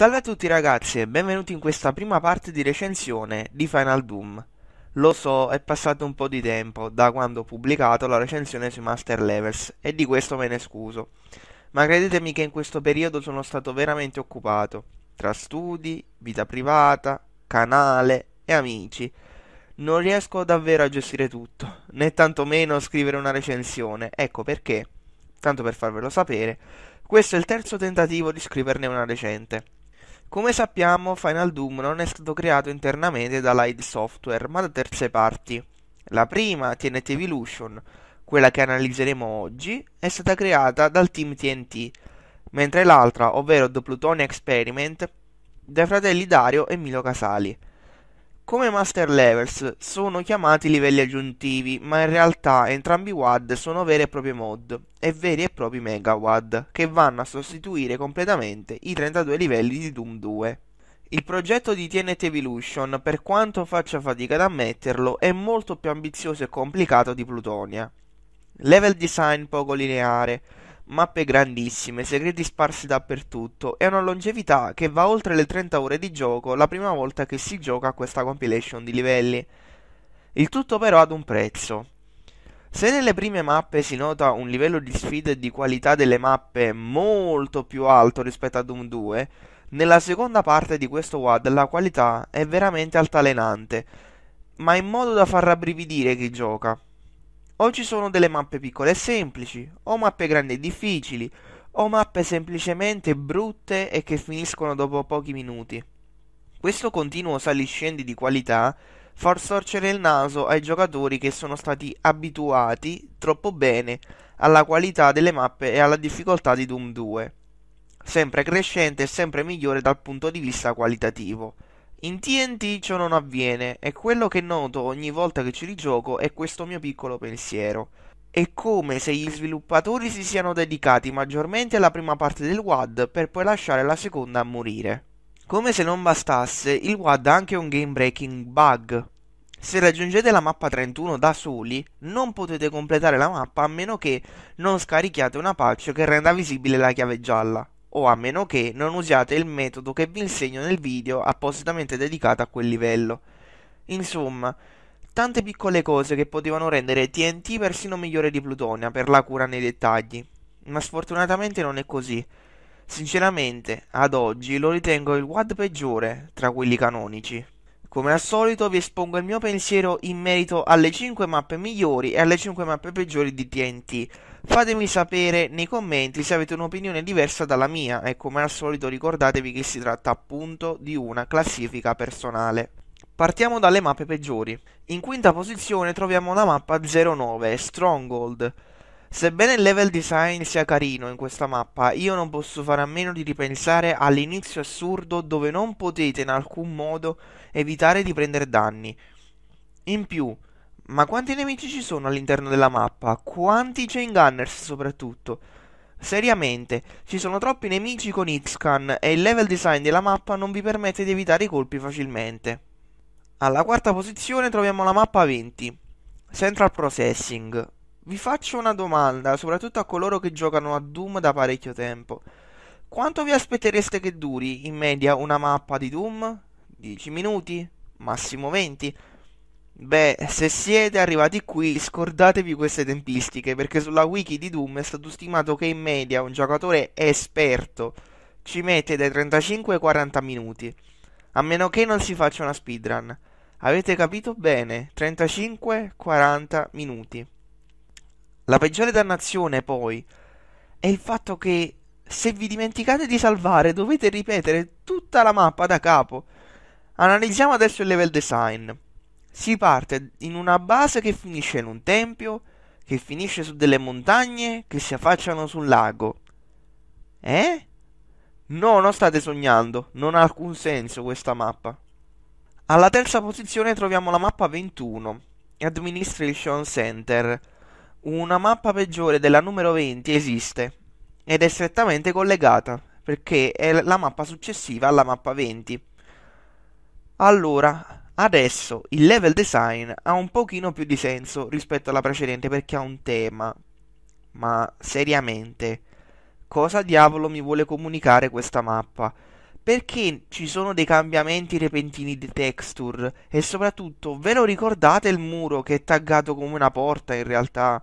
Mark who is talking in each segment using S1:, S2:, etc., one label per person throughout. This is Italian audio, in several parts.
S1: Salve a tutti ragazzi e benvenuti in questa prima parte di recensione di Final Doom. Lo so, è passato un po' di tempo da quando ho pubblicato la recensione sui Master Levels e di questo me ne scuso. Ma credetemi che in questo periodo sono stato veramente occupato, tra studi, vita privata, canale e amici. Non riesco davvero a gestire tutto, né tantomeno a scrivere una recensione. Ecco perché, tanto per farvelo sapere, questo è il terzo tentativo di scriverne una recente. Come sappiamo Final Doom non è stato creato internamente dalla id Software ma da terze parti. La prima, TNT Evolution, quella che analizzeremo oggi, è stata creata dal team TNT, mentre l'altra, ovvero The Plutonia Experiment, dai fratelli Dario e Milo Casali. Come master levels sono chiamati livelli aggiuntivi, ma in realtà entrambi WAD sono vere e proprie mod e veri e propri mega WAD che vanno a sostituire completamente i 32 livelli di Doom 2. Il progetto di TNT Evolution, per quanto faccia fatica ad ammetterlo, è molto più ambizioso e complicato di Plutonia. Level design poco lineare, mappe grandissime, segreti sparsi dappertutto e una longevità che va oltre le 30 ore di gioco la prima volta che si gioca a questa compilation di livelli. Il tutto però ad un prezzo. Se nelle prime mappe si nota un livello di sfida e di qualità delle mappe molto più alto rispetto a Doom 2, nella seconda parte di questo WAD la qualità è veramente altalenante, ma in modo da far rabbrividire chi gioca. O ci sono delle mappe piccole e semplici, o mappe grandi e difficili, o mappe semplicemente brutte e che finiscono dopo pochi minuti. Questo continuo saliscendi di qualità fa sorgere il naso ai giocatori che sono stati abituati troppo bene alla qualità delle mappe e alla difficoltà di Doom 2, sempre crescente e sempre migliore dal punto di vista qualitativo. In TNT ciò non avviene e quello che noto ogni volta che ci rigioco è questo mio piccolo pensiero. È come se gli sviluppatori si siano dedicati maggiormente alla prima parte del WAD per poi lasciare la seconda a morire. Come se non bastasse, il WAD ha anche un game breaking bug. Se raggiungete la mappa 31 da soli, non potete completare la mappa a meno che non scarichiate una patch che renda visibile la chiave gialla o a meno che non usiate il metodo che vi insegno nel video appositamente dedicato a quel livello. Insomma, tante piccole cose che potevano rendere TNT persino migliore di Plutonia per la cura nei dettagli, ma sfortunatamente non è così. Sinceramente, ad oggi lo ritengo il WAD peggiore tra quelli canonici. Come al solito vi espongo il mio pensiero in merito alle 5 mappe migliori e alle 5 mappe peggiori di TNT, Fatemi sapere nei commenti se avete un'opinione diversa dalla mia e come al solito ricordatevi che si tratta appunto di una classifica personale. Partiamo dalle mappe peggiori. In quinta posizione troviamo la mappa 09, Stronghold. Sebbene il level design sia carino in questa mappa, io non posso fare a meno di ripensare all'inizio assurdo dove non potete in alcun modo evitare di prendere danni. In più, ma quanti nemici ci sono all'interno della mappa? Quanti chain gunners soprattutto? Seriamente, ci sono troppi nemici con X-Can e il level design della mappa non vi permette di evitare i colpi facilmente. Alla quarta posizione troviamo la mappa 20, Central Processing. Vi faccio una domanda, soprattutto a coloro che giocano a Doom da parecchio tempo. Quanto vi aspettereste che duri in media una mappa di Doom? 10 minuti? Massimo 20? Beh, se siete arrivati qui, scordatevi queste tempistiche, perché sulla wiki di Doom è stato stimato che in media un giocatore esperto ci mette dai 35 ai 40 minuti, a meno che non si faccia una speedrun. Avete capito bene, 35-40 minuti. La peggiore dannazione, poi, è il fatto che se vi dimenticate di salvare dovete ripetere tutta la mappa da capo. Analizziamo adesso il level design. Si parte in una base che finisce in un tempio, che finisce su delle montagne che si affacciano su un lago. Eh? No, non state sognando, non ha alcun senso questa mappa. Alla terza posizione troviamo la mappa 21, Administration Center. Una mappa peggiore della numero 20 esiste ed è strettamente collegata perché è la mappa successiva alla mappa 20. Allora, Adesso il level design ha un pochino più di senso rispetto alla precedente perché ha un tema. Ma seriamente, cosa diavolo mi vuole comunicare questa mappa? Perché ci sono dei cambiamenti repentini di texture? E soprattutto, ve lo ricordate il muro che è taggato come una porta in realtà?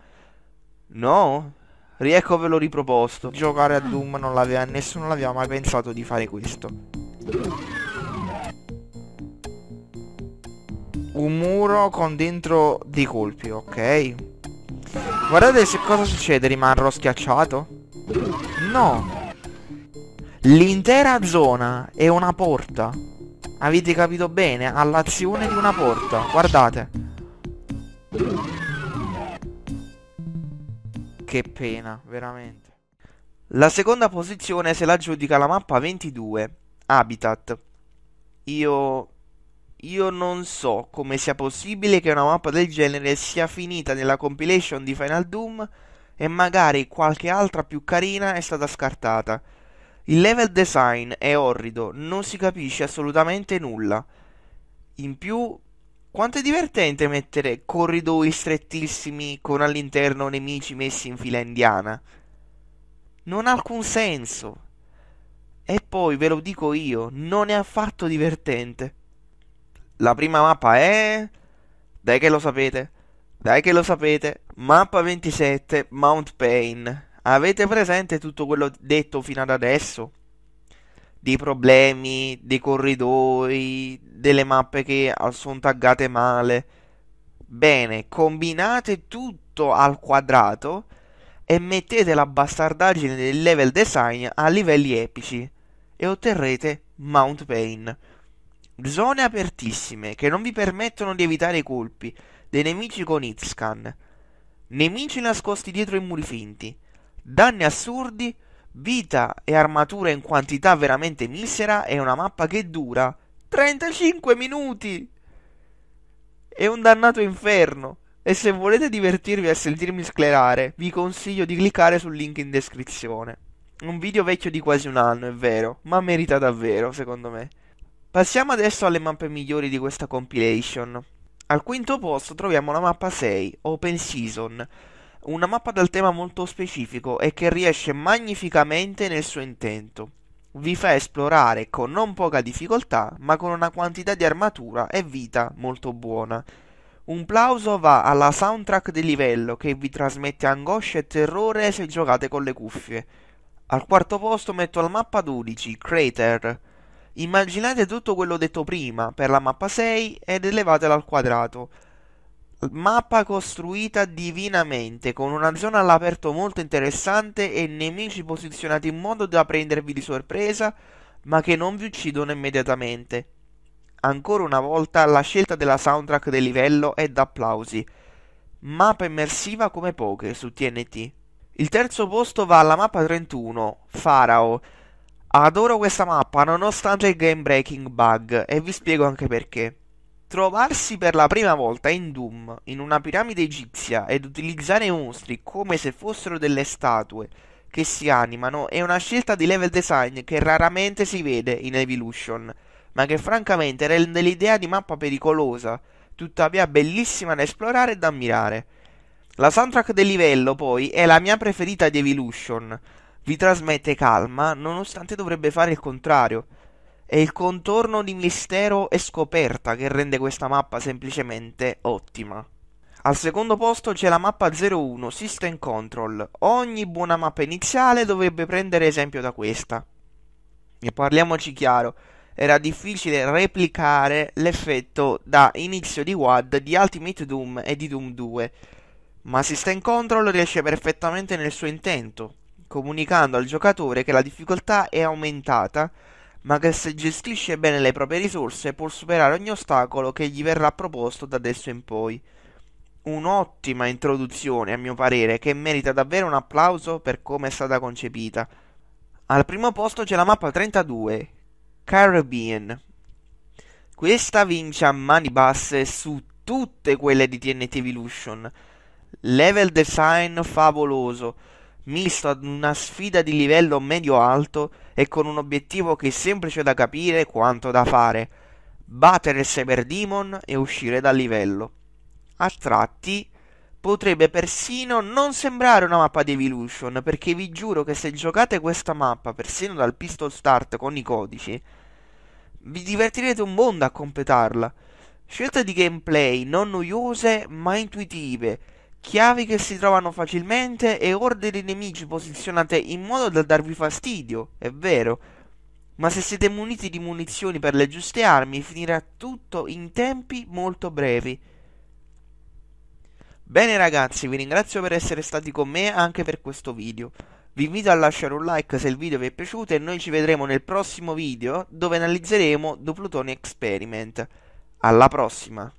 S1: No? Riecco ve l'ho riproposto. Giocare a Doom non l'aveva, nessuno l'aveva mai pensato di fare questo. un muro con dentro dei colpi, ok? Guardate se cosa succede, rimarrò schiacciato? No! L'intera zona è una porta. Avete capito bene? All'azione di una porta. Guardate. Che pena, veramente. La seconda posizione se la giudica la mappa 22, Habitat. Io io non so come sia possibile che una mappa del genere sia finita nella compilation di Final Doom e magari qualche altra più carina è stata scartata. Il level design è orrido, non si capisce assolutamente nulla. In più, quanto è divertente mettere corridoi strettissimi con all'interno nemici messi in fila indiana. Non ha alcun senso. E poi ve lo dico io, non è affatto divertente. La prima mappa è... Dai che lo sapete. Dai che lo sapete. Mappa 27, Mount Pain. Avete presente tutto quello detto fino ad adesso? Di problemi, dei corridoi, delle mappe che sono taggate male. Bene, combinate tutto al quadrato e mettete la bastardaggine del level design a livelli epici e otterrete Mount Pain. Zone apertissime che non vi permettono di evitare i colpi dei nemici con hitscan. Nemici nascosti dietro i muri finti. Danni assurdi, vita e armatura in quantità veramente misera e una mappa che dura 35 minuti. È un dannato inferno. E se volete divertirvi a sentirmi sclerare, vi consiglio di cliccare sul link in descrizione. Un video vecchio di quasi un anno, è vero, ma merita davvero, secondo me. Passiamo adesso alle mappe migliori di questa compilation. Al quinto posto troviamo la mappa 6, Open Season, una mappa dal tema molto specifico e che riesce magnificamente nel suo intento. Vi fa esplorare con non poca difficoltà, ma con una quantità di armatura e vita molto buona. Un plauso va alla soundtrack del livello che vi trasmette angoscia e terrore se giocate con le cuffie. Al quarto posto metto la mappa 12, Crater, Immaginate tutto quello detto prima per la mappa 6 ed elevatela al quadrato. Mappa costruita divinamente, con una zona all'aperto molto interessante e nemici posizionati in modo da prendervi di sorpresa, ma che non vi uccidono immediatamente. Ancora una volta la scelta della soundtrack del livello è da applausi. Mappa immersiva come poche su TNT. Il terzo posto va alla mappa 31, Farao, Adoro questa mappa nonostante il game breaking bug e vi spiego anche perché. Trovarsi per la prima volta in Doom in una piramide egizia ed utilizzare i mostri come se fossero delle statue che si animano è una scelta di level design che raramente si vede in Evolution, ma che francamente rende l'idea di mappa pericolosa, tuttavia bellissima da esplorare e da ammirare. La soundtrack del livello, poi, è la mia preferita di Evolution, vi trasmette calma nonostante dovrebbe fare il contrario. È il contorno di mistero e scoperta che rende questa mappa semplicemente ottima. Al secondo posto c'è la mappa 01 System Control. Ogni buona mappa iniziale dovrebbe prendere esempio da questa. E parliamoci chiaro, era difficile replicare l'effetto da inizio di WAD di Ultimate Doom e di Doom 2, ma System Control riesce perfettamente nel suo intento, comunicando al giocatore che la difficoltà è aumentata, ma che se gestisce bene le proprie risorse può superare ogni ostacolo che gli verrà proposto da adesso in poi. Un'ottima introduzione, a mio parere, che merita davvero un applauso per come è stata concepita. Al primo posto c'è la mappa 32, Caribbean. Questa vince a mani basse su tutte quelle di TNT Evolution. Level design favoloso misto ad una sfida di livello medio-alto e con un obiettivo che è semplice da capire quanto da fare, battere il Cyber Demon e uscire dal livello. A tratti potrebbe persino non sembrare una mappa di Evolution, perché vi giuro che se giocate questa mappa persino dal pistol start con i codici, vi divertirete un mondo a completarla. Scelte di gameplay non noiose ma intuitive, chiavi che si trovano facilmente e ordini nemici posizionate in modo da darvi fastidio, è vero, ma se siete muniti di munizioni per le giuste armi finirà tutto in tempi molto brevi. Bene ragazzi, vi ringrazio per essere stati con me anche per questo video. Vi invito a lasciare un like se il video vi è piaciuto e noi ci vedremo nel prossimo video dove analizzeremo The Plutonium Experiment. Alla prossima!